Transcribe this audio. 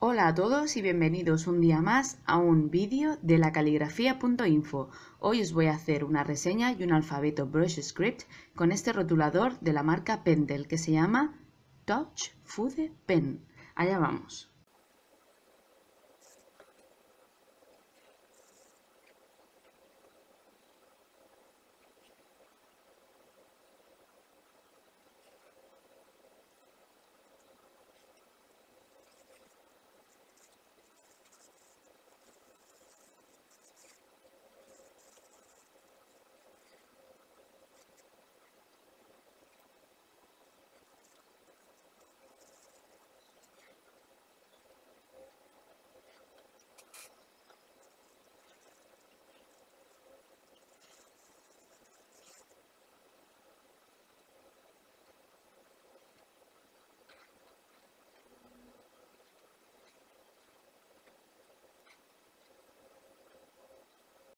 Hola a todos y bienvenidos un día más a un vídeo de la caligrafía.info. Hoy os voy a hacer una reseña y un alfabeto brush script con este rotulador de la marca Pendel que se llama Touch Food Pen. Allá vamos.